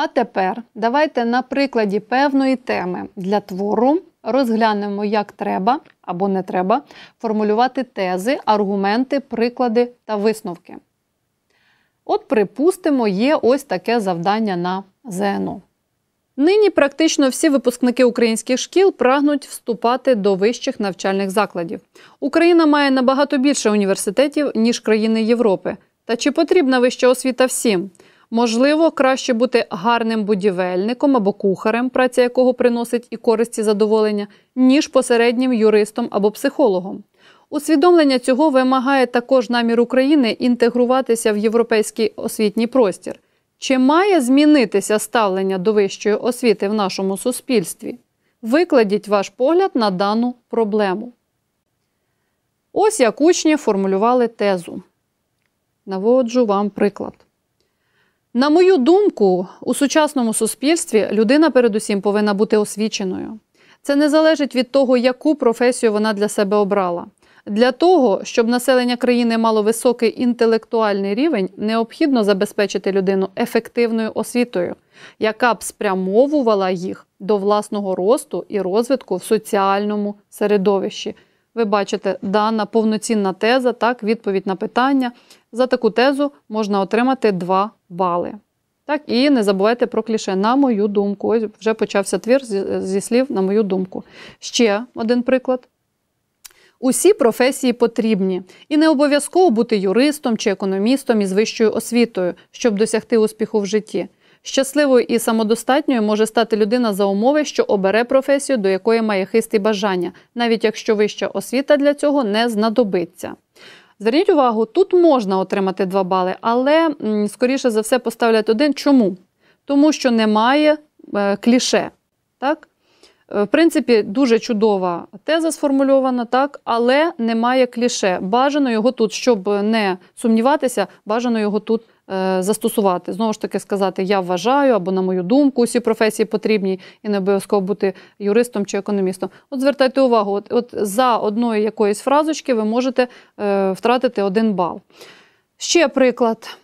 А тепер давайте на прикладі певної теми для твору розглянемо, як треба або не треба формулювати тези, аргументи, приклади та висновки. От, припустимо, є ось таке завдання на ЗНО. Нині практично всі випускники українських шкіл прагнуть вступати до вищих навчальних закладів. Україна має набагато більше університетів, ніж країни Європи. Та чи потрібна вища освіта всім? Можливо, краще бути гарним будівельником або кухарем, праця якого приносить і користі задоволення, ніж посереднім юристом або психологом. Усвідомлення цього вимагає також намір України інтегруватися в європейський освітній простір. Чи має змінитися ставлення до вищої освіти в нашому суспільстві? Викладіть ваш погляд на дану проблему. Ось як учні формулювали тезу. Наводжу вам приклад. На мою думку, у сучасному суспільстві людина передусім повинна бути освіченою. Це не залежить від того, яку професію вона для себе обрала. Для того, щоб населення країни мало високий інтелектуальний рівень, необхідно забезпечити людину ефективною освітою, яка б спрямовувала їх до власного росту і розвитку в соціальному середовищі. Ви бачите, дана повноцінна теза, так, відповідь на питання, за таку тезу можна отримати 2 бали. Так, І не забувайте про кліше, на мою думку. Ось вже почався твір зі слів, на мою думку. Ще один приклад. Усі професії потрібні, і не обов'язково бути юристом чи економістом із вищою освітою, щоб досягти успіху в житті. Щасливою і самодостатньою може стати людина за умови, що обере професію, до якої має хисті бажання, навіть якщо вища освіта для цього не знадобиться. Зверніть увагу, тут можна отримати 2 бали, але, скоріше за все, поставлять один. Чому? Тому що немає е, кліше. Так? Е, в принципі, дуже чудова теза сформульована, так, але немає кліше. Бажано його тут, щоб не сумніватися, бажано його тут Е, застосувати. Знову ж таки, сказати Я вважаю або, на мою думку, усі професії потрібні і не обов'язково бути юристом чи економістом. От звертайте увагу, от, от за одної якоїсь фразочки ви можете е, втратити один бал. Ще приклад.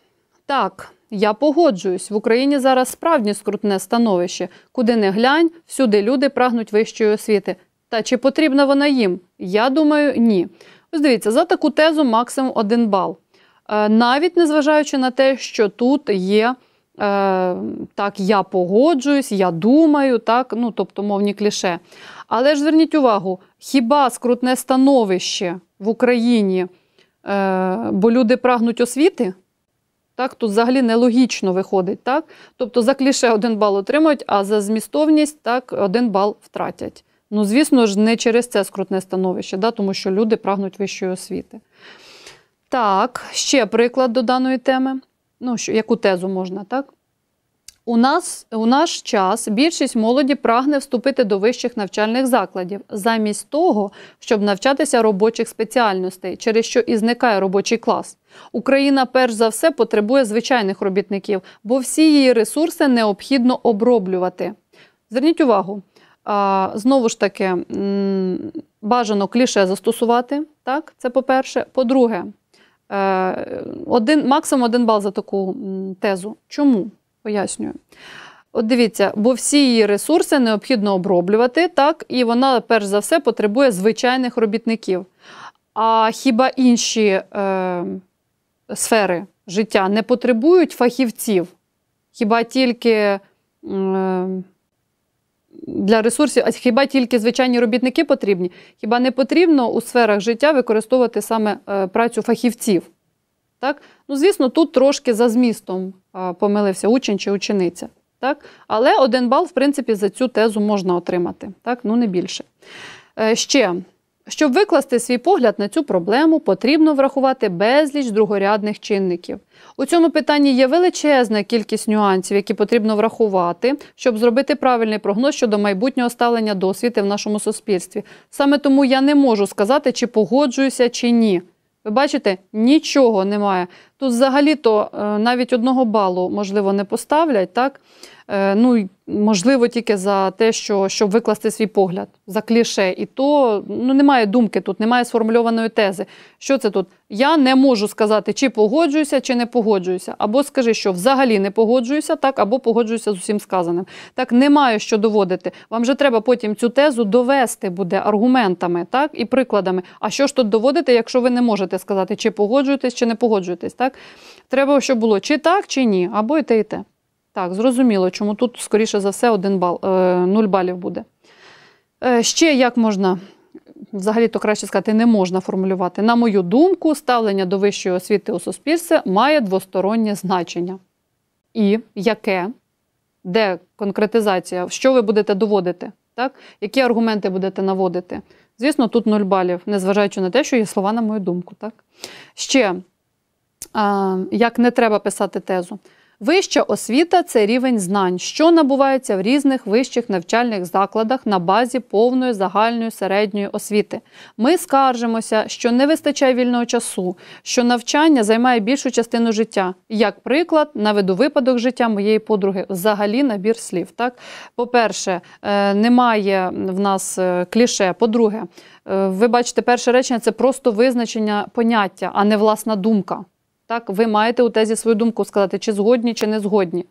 Так. Я погоджуюсь, в Україні зараз справді скрутне становище. Куди не глянь, всюди люди прагнуть вищої освіти. Та чи потрібна вона їм? Я думаю, ні. Ось дивіться, за таку тезу максимум один бал. Е, навіть незважаючи на те, що тут є. Е, так, я погоджуюсь, я думаю, так, ну тобто мовні кліше. Але ж зверніть увагу, хіба скрутне становище в Україні, е, бо люди прагнуть освіти? Так, Тут взагалі нелогічно виходить. так? Тобто за кліше один бал отримують, а за змістовність так, один бал втратять. Ну, звісно ж, не через це скрутне становище, да? тому що люди прагнуть вищої освіти. Так, ще приклад до даної теми. Ну, що, яку тезу можна, так? У нас у наш час більшість молоді прагне вступити до вищих навчальних закладів, замість того, щоб навчатися робочих спеціальностей, через що і зникає робочий клас. Україна перш за все потребує звичайних робітників, бо всі її ресурси необхідно оброблювати. Зверніть увагу, а, знову ж таки, бажано кліше застосувати. Так, це по-перше. По-друге, Е, один, максимум один бал за таку тезу. Чому? Пояснюю. От дивіться, бо всі її ресурси необхідно оброблювати, так, і вона, перш за все, потребує звичайних робітників. А хіба інші е, сфери життя не потребують фахівців? Хіба тільки. Е, для ресурсів, а хіба тільки звичайні робітники потрібні? Хіба не потрібно у сферах життя використовувати саме е, працю фахівців? Так? Ну, Звісно, тут трошки за змістом помилився учень чи учениця. Так? Але один бал, в принципі, за цю тезу можна отримати, так? ну не більше. Е, ще щоб викласти свій погляд на цю проблему, потрібно врахувати безліч другорядних чинників. У цьому питанні є величезна кількість нюансів, які потрібно врахувати, щоб зробити правильний прогноз щодо майбутнього ставлення до освіти в нашому суспільстві. Саме тому я не можу сказати, чи погоджуюся, чи ні. Ви бачите, нічого немає тут взагалі-то е, навіть одного балу, можливо, не поставлять, так? Е, ну, можливо, тільки за те, що щоб викласти свій погляд, за кліше. І то ну, немає думки тут, немає сформульованої тези. Що це тут? Я не можу сказати, чи погоджуюся, чи не погоджуюся. Або скажи, що взагалі не погоджуюся, так, або погоджуюся з усім сказаним. Так немає що доводити. Вам же треба потім цю тезу довести буде аргументами так, і прикладами. А що ж тут доводити, якщо ви не можете сказати, чи погоджуєтесь, чи не погоджуєтесь? Так? Так? Треба, щоб було чи так, чи ні, або і те, і те. Так, зрозуміло, чому тут, скоріше за все, один бал, 0 е, балів буде. Е, ще як можна, взагалі то краще сказати, не можна формулювати. На мою думку, ставлення до вищої освіти у суспільстві має двостороннє значення. І яке, де конкретизація, що ви будете доводити, так? які аргументи будете наводити? Звісно, тут 0 балів, незважаючи на те, що є слова, на мою думку. Так? Ще як не треба писати тезу. Вища освіта це рівень знань, що набувається в різних вищих навчальних закладах на базі повної загальної середньої освіти. Ми скаржимося, що не вистачає вільного часу, що навчання займає більшу частину життя. Як приклад, наведу випадок життя моєї подруги, взагалі набір слів. Так, по-перше, е, немає в нас е, кліше. По-друге, е, ви бачите, перше речення це просто визначення поняття, а не власна думка. Так, ви маєте у тезі свою думку сказати, чи згодні, чи не згодні.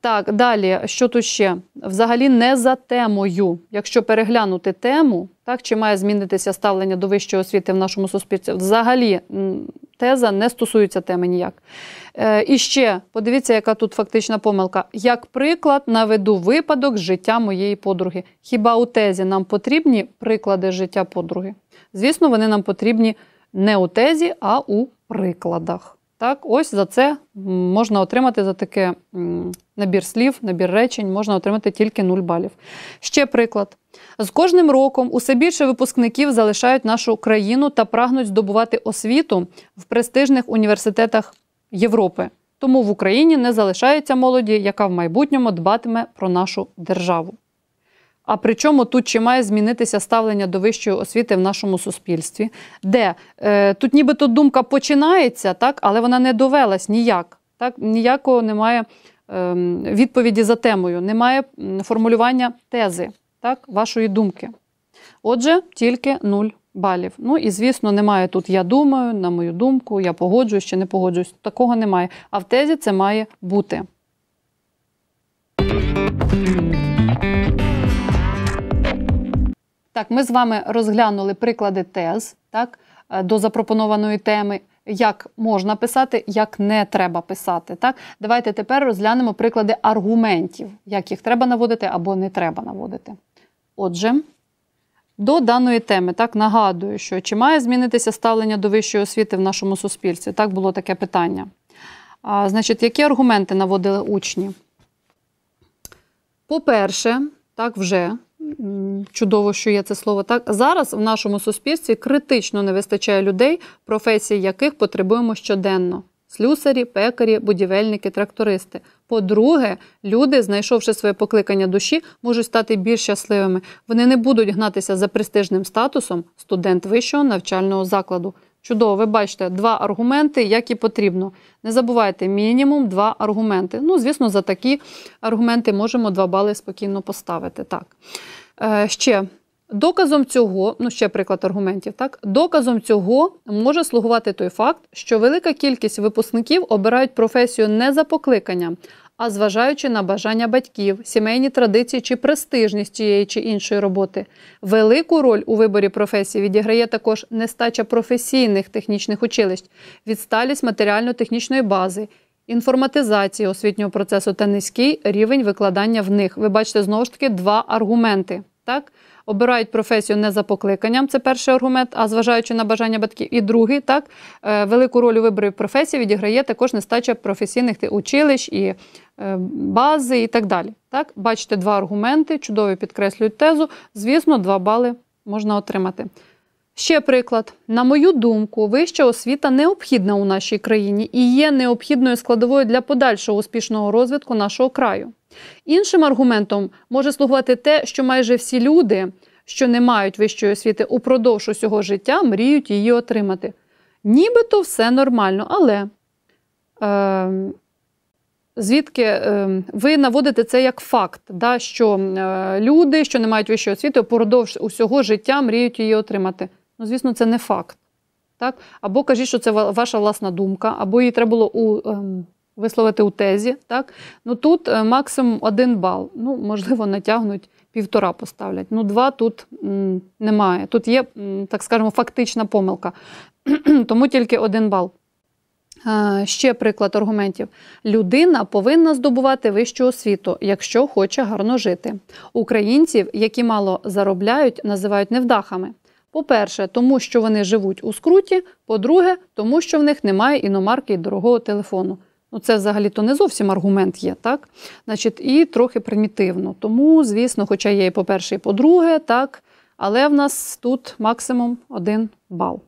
Так, далі, що тут ще? Взагалі не за темою. Якщо переглянути тему, так, чи має змінитися ставлення до вищої освіти в нашому суспільстві, взагалі теза не стосується теми ніяк. Е, І ще подивіться, яка тут фактична помилка. Як приклад, наведу випадок з життя моєї подруги. Хіба у тезі нам потрібні приклади життя подруги? Звісно, вони нам потрібні не у тезі, а у прикладах. Так, Ось за це можна отримати за таке набір слів, набір речень, можна отримати тільки 0 балів. Ще приклад. З кожним роком усе більше випускників залишають нашу країну та прагнуть здобувати освіту в престижних університетах Європи. Тому в Україні не залишається молоді, яка в майбутньому дбатиме про нашу державу. А при чому тут чи має змінитися ставлення до вищої освіти в нашому суспільстві? Де е, тут нібито думка починається, так, але вона не довелась ніяк. Так, Ніякого немає е, відповіді за темою, немає формулювання тези, так, вашої думки. Отже, тільки нуль балів. Ну і звісно, немає тут я думаю, на мою думку, я погоджуюсь чи не погоджуюсь. Такого немає. А в тезі це має бути. Так, ми з вами розглянули приклади тез так, е, до запропонованої теми, як можна писати, як не треба писати. Так? Давайте тепер розглянемо приклади аргументів, як їх треба наводити або не треба наводити. Отже, до даної теми так нагадую, що чи має змінитися ставлення до вищої освіти в нашому суспільстві? Так було таке питання. А, Значить, які аргументи наводили учні? По-перше, так вже чудово, що є це слово. Так зараз в нашому суспільстві критично не вистачає людей, професії яких потребуємо щоденно. Слюсарі, пекарі, будівельники, трактористи. По-друге, люди, знайшовши своє покликання душі, можуть стати більш щасливими. Вони не будуть гнатися за престижним статусом студент вищого навчального закладу. Чудово, ви бачите, два аргументи, як і потрібно. Не забувайте, мінімум два аргументи. Ну, звісно, за такі аргументи можемо два бали спокійно поставити. Так. Е, ще доказом цього, ну ще приклад аргументів, так доказом цього може слугувати той факт, що велика кількість випускників обирають професію не за покликанням, а зважаючи на бажання батьків, сімейні традиції чи престижність тієї чи іншої роботи. Велику роль у виборі професії відіграє також нестача професійних технічних училищ, відсталість матеріально-технічної бази. Інформатизації освітнього процесу та низький рівень викладання в них. Ви бачите знову ж таки два аргументи так Обирають професію не за покликанням, це перший аргумент, а зважаючи на бажання батьків. І другий, так, е, велику роль у виборі професії відіграє також нестача професійних училищ і е, бази, і так далі. Так, Бачите, два аргументи, чудові підкреслюють тезу. Звісно, два бали можна отримати. Ще приклад, на мою думку, вища освіта необхідна у нашій країні і є необхідною складовою для подальшого успішного розвитку нашого краю. Іншим аргументом може слугувати те, що майже всі люди, що не мають вищої освіти упродовж усього життя, мріють її отримати. Нібито все нормально, але е, звідки е, ви наводите це як факт, да, що е, люди, що не мають вищої освіти, упродовж усього життя мріють її отримати ну звісно, це не факт. Так? Або кажіть, що це ваша власна думка, або її треба було у, ем, висловити у тезі. Так? Ну Тут е, максимум один бал. Ну, Можливо, натягнуть півтора поставлять. Ну, Два тут м, немає. Тут є, м, так скажемо, фактична помилка. Тому тільки один бал. Е, ще приклад аргументів: людина повинна здобувати вищу освіту, якщо хоче гарно жити. Українців, які мало заробляють, називають невдахами. По-перше, тому що вони живуть у скруті. По-друге, тому що в них немає іномарки і дорогого телефону. Ну, це взагалі-то не зовсім аргумент є, так? Значить, і трохи примітивно. Тому, звісно, хоча є і по-перше, і по-друге, так, але в нас тут максимум один бал.